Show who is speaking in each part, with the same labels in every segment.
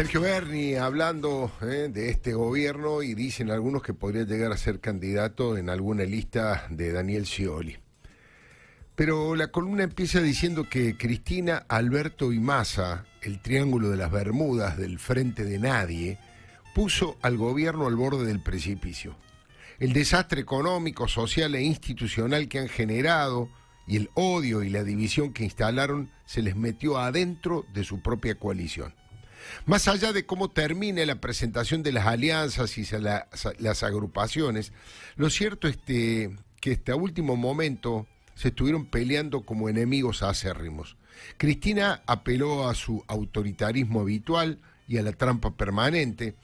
Speaker 1: Sergio Berni hablando eh, de este gobierno y dicen algunos que podría llegar a ser candidato en alguna lista de Daniel Scioli. Pero la columna empieza diciendo que Cristina, Alberto y Massa, el triángulo de las Bermudas del frente de nadie, puso al gobierno al borde del precipicio. El desastre económico, social e institucional que han generado y el odio y la división que instalaron se les metió adentro de su propia coalición. Más allá de cómo termine la presentación de las alianzas y las, las agrupaciones, lo cierto es que hasta este último momento se estuvieron peleando como enemigos acérrimos. Cristina apeló a su autoritarismo habitual y a la trampa permanente.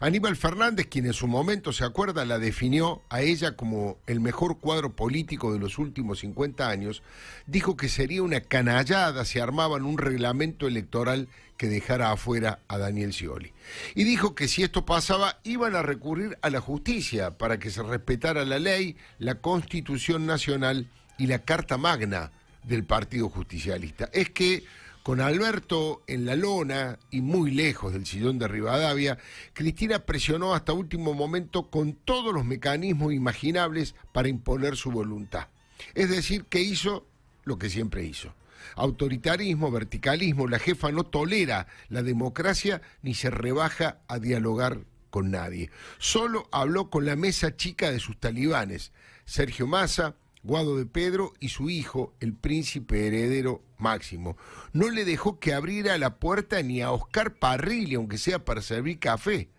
Speaker 1: Aníbal Fernández, quien en su momento, se acuerda, la definió a ella como el mejor cuadro político de los últimos 50 años, dijo que sería una canallada si armaban un reglamento electoral que dejara afuera a Daniel Scioli. Y dijo que si esto pasaba, iban a recurrir a la justicia para que se respetara la ley, la Constitución Nacional y la Carta Magna del Partido Justicialista. Es que con Alberto en la lona y muy lejos del sillón de Rivadavia, Cristina presionó hasta último momento con todos los mecanismos imaginables para imponer su voluntad. Es decir, que hizo lo que siempre hizo. Autoritarismo, verticalismo, la jefa no tolera la democracia ni se rebaja a dialogar con nadie. Solo habló con la mesa chica de sus talibanes, Sergio Massa, Guado de Pedro y su hijo, el príncipe heredero Máximo. No le dejó que abriera la puerta ni a Oscar Parrilli, aunque sea para servir café.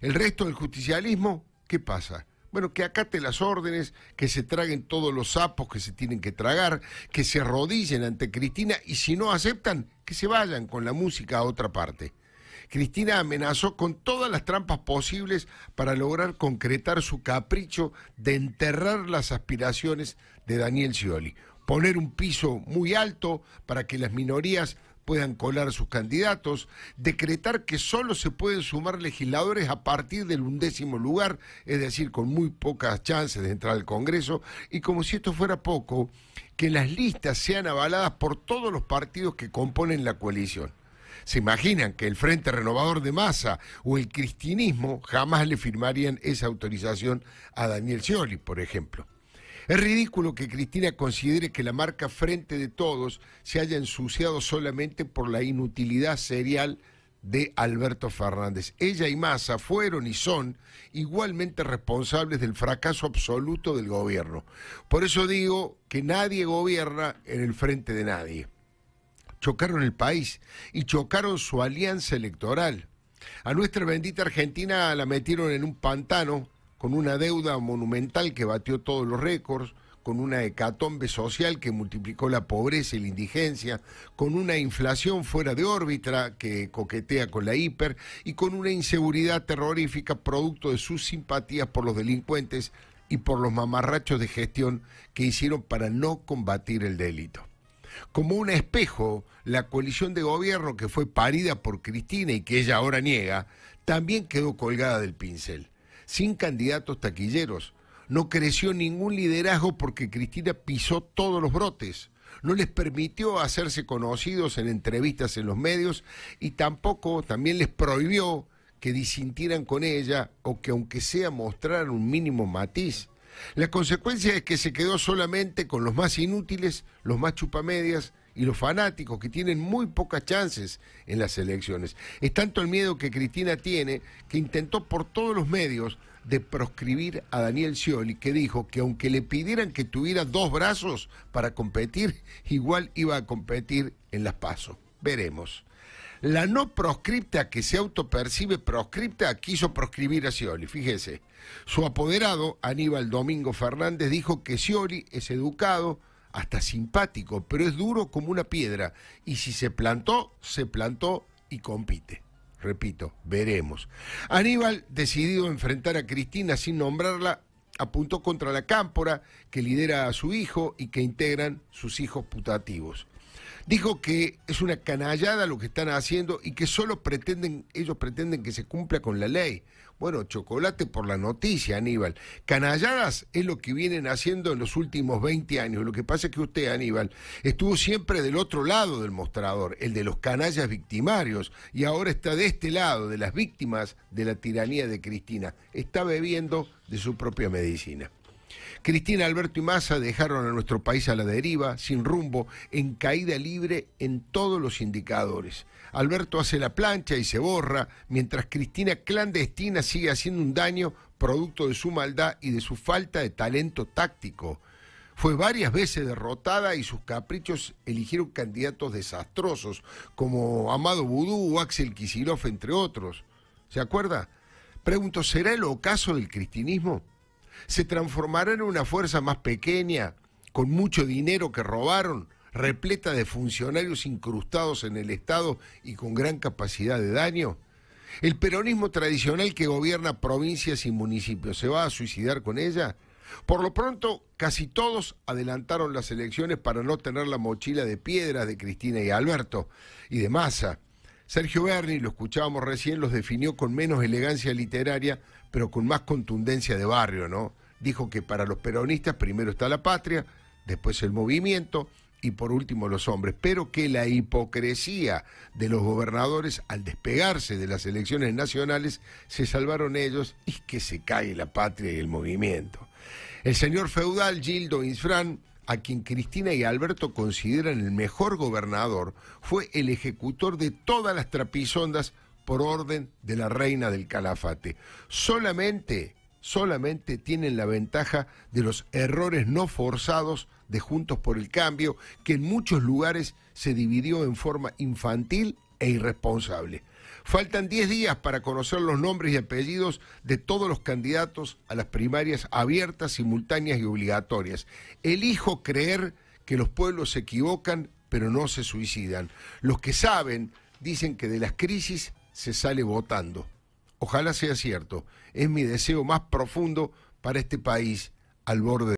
Speaker 1: El resto del justicialismo, ¿qué pasa? Bueno, que acate las órdenes, que se traguen todos los sapos que se tienen que tragar, que se arrodillen ante Cristina y si no aceptan, que se vayan con la música a otra parte. Cristina amenazó con todas las trampas posibles para lograr concretar su capricho de enterrar las aspiraciones de Daniel Scioli, poner un piso muy alto para que las minorías puedan colar sus candidatos, decretar que solo se pueden sumar legisladores a partir del undécimo lugar, es decir, con muy pocas chances de entrar al Congreso, y como si esto fuera poco, que las listas sean avaladas por todos los partidos que componen la coalición. ¿Se imaginan que el Frente Renovador de Massa o el cristinismo jamás le firmarían esa autorización a Daniel Scioli, por ejemplo? Es ridículo que Cristina considere que la marca Frente de Todos se haya ensuciado solamente por la inutilidad serial de Alberto Fernández. Ella y Massa fueron y son igualmente responsables del fracaso absoluto del gobierno. Por eso digo que nadie gobierna en el frente de nadie chocaron el país y chocaron su alianza electoral. A nuestra bendita Argentina la metieron en un pantano con una deuda monumental que batió todos los récords, con una hecatombe social que multiplicó la pobreza y la indigencia, con una inflación fuera de órbita que coquetea con la hiper y con una inseguridad terrorífica producto de sus simpatías por los delincuentes y por los mamarrachos de gestión que hicieron para no combatir el delito como un espejo la coalición de gobierno que fue parida por Cristina y que ella ahora niega, también quedó colgada del pincel, sin candidatos taquilleros. No creció ningún liderazgo porque Cristina pisó todos los brotes. No les permitió hacerse conocidos en entrevistas en los medios y tampoco también les prohibió que disintieran con ella o que aunque sea mostraran un mínimo matiz. La consecuencia es que se quedó solamente con los más inútiles, los más chupamedias y los fanáticos que tienen muy pocas chances en las elecciones. Es tanto el miedo que Cristina tiene que intentó por todos los medios de proscribir a Daniel Scioli, que dijo que aunque le pidieran que tuviera dos brazos para competir, igual iba a competir en las pasos. Veremos. La no proscripta que se autopercibe proscripta quiso proscribir a Scioli. Fíjese, su apoderado, Aníbal Domingo Fernández, dijo que Scioli es educado, hasta simpático, pero es duro como una piedra. Y si se plantó, se plantó y compite. Repito, veremos. Aníbal, decidió enfrentar a Cristina sin nombrarla, apuntó contra la cámpora que lidera a su hijo y que integran sus hijos putativos. Dijo que es una canallada lo que están haciendo y que solo pretenden, ellos pretenden que se cumpla con la ley. Bueno, chocolate por la noticia, Aníbal. Canalladas es lo que vienen haciendo en los últimos 20 años. Lo que pasa es que usted, Aníbal, estuvo siempre del otro lado del mostrador, el de los canallas victimarios, y ahora está de este lado, de las víctimas de la tiranía de Cristina. Está bebiendo de su propia medicina. Cristina, Alberto y Massa dejaron a nuestro país a la deriva, sin rumbo, en caída libre en todos los indicadores. Alberto hace la plancha y se borra, mientras Cristina clandestina sigue haciendo un daño producto de su maldad y de su falta de talento táctico. Fue varias veces derrotada y sus caprichos eligieron candidatos desastrosos, como Amado Vudú o Axel Kicillof, entre otros. ¿Se acuerda? Pregunto, ¿será el ocaso del cristinismo? se transformará en una fuerza más pequeña, con mucho dinero que robaron, repleta de funcionarios incrustados en el Estado y con gran capacidad de daño? ¿El peronismo tradicional que gobierna provincias y municipios se va a suicidar con ella? Por lo pronto, casi todos adelantaron las elecciones para no tener la mochila de piedras de Cristina y Alberto y de Massa. Sergio Berni, lo escuchábamos recién, los definió con menos elegancia literaria, pero con más contundencia de barrio, ¿no? Dijo que para los peronistas primero está la patria, después el movimiento y por último los hombres, pero que la hipocresía de los gobernadores al despegarse de las elecciones nacionales se salvaron ellos y que se cae la patria y el movimiento. El señor feudal Gildo Insfran a quien Cristina y Alberto consideran el mejor gobernador, fue el ejecutor de todas las trapisondas por orden de la reina del calafate. Solamente, solamente tienen la ventaja de los errores no forzados de Juntos por el Cambio, que en muchos lugares se dividió en forma infantil e irresponsable. Faltan 10 días para conocer los nombres y apellidos de todos los candidatos a las primarias abiertas, simultáneas y obligatorias. Elijo creer que los pueblos se equivocan, pero no se suicidan. Los que saben dicen que de las crisis se sale votando. Ojalá sea cierto. Es mi deseo más profundo para este país al borde